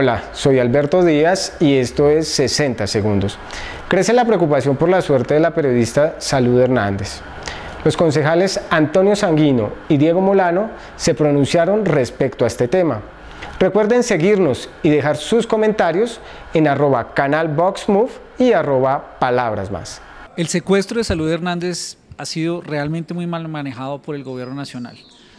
Hola, soy Alberto Díaz y esto es 60 Segundos. Crece la preocupación por la suerte de la periodista Salud Hernández. Los concejales Antonio Sanguino y Diego Molano se pronunciaron respecto a este tema. Recuerden seguirnos y dejar sus comentarios en arroba canalboxmove y arroba palabras más. El secuestro de Salud Hernández ha sido realmente muy mal manejado por el gobierno nacional.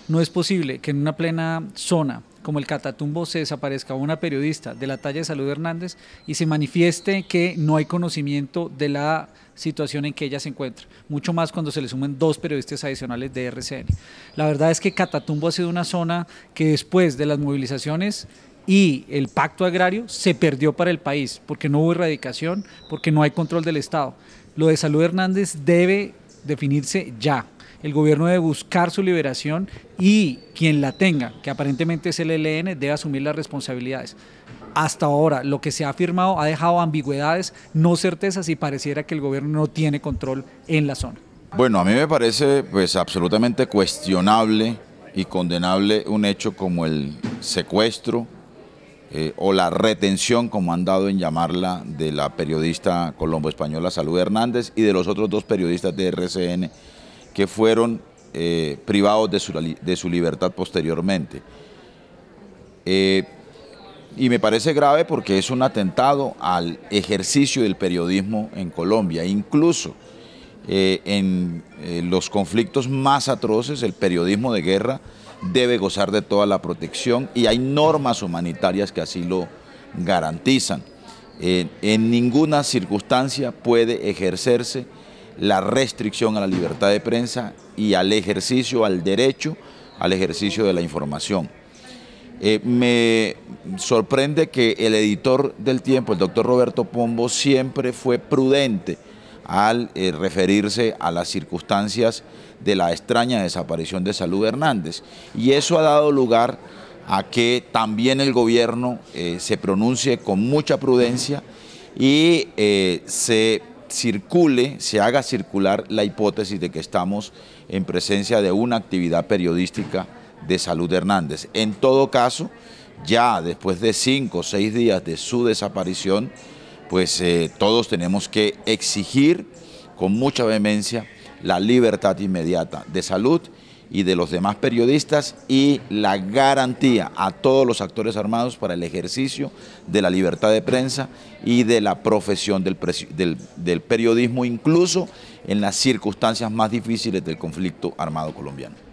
No es posible que en una plena zona como el Catatumbo se desaparezca una periodista de la talla de Salud Hernández y se manifieste que no hay conocimiento de la situación en que ella se encuentra, mucho más cuando se le sumen dos periodistas adicionales de RCN. La verdad es que Catatumbo ha sido una zona que después de las movilizaciones y el pacto agrario se perdió para el país, porque no hubo erradicación, porque no hay control del Estado. Lo de Salud Hernández debe definirse ya el gobierno debe buscar su liberación y quien la tenga, que aparentemente es el ELN, debe asumir las responsabilidades. Hasta ahora, lo que se ha afirmado ha dejado ambigüedades, no certezas y pareciera que el gobierno no tiene control en la zona. Bueno, a mí me parece pues absolutamente cuestionable y condenable un hecho como el secuestro eh, o la retención, como han dado en llamarla, de la periodista colombo-española Salud Hernández y de los otros dos periodistas de RCN que fueron eh, privados de su, libertad posteriormente. Eh, y me parece grave porque es un atentado al ejercicio del periodismo en Colombia. Incluso eh, en los conflictos más atroces, el periodismo de guerra debe gozar de toda la protección y hay normas humanitarias que así lo garantizan. en ninguna circunstancia puede ejercerse la restricción a la libertad de prensa y al ejercicio, al derecho al ejercicio de la información. Eh, me sorprende que el editor del tiempo, el doctor Roberto Pombo, siempre fue prudente al eh, referirse a las circunstancias de la extraña desaparición de Salud Hernández. Y eso ha dado lugar a que también el gobierno eh, se pronuncie con mucha prudencia y se circule, se haga circular la hipótesis de que estamos en presencia de una actividad periodística de Salud Hernández. En todo caso, ya después de cinco o seis días de su desaparición, pues eh, todos tenemos que exigir con mucha vehemencia la libertad inmediata de salud y de los demás periodistas y la garantía a todos los actores armados para el ejercicio de la libertad de prensa y de la profesión del, del, del periodismo, incluso en las circunstancias más difíciles del conflicto armado colombiano.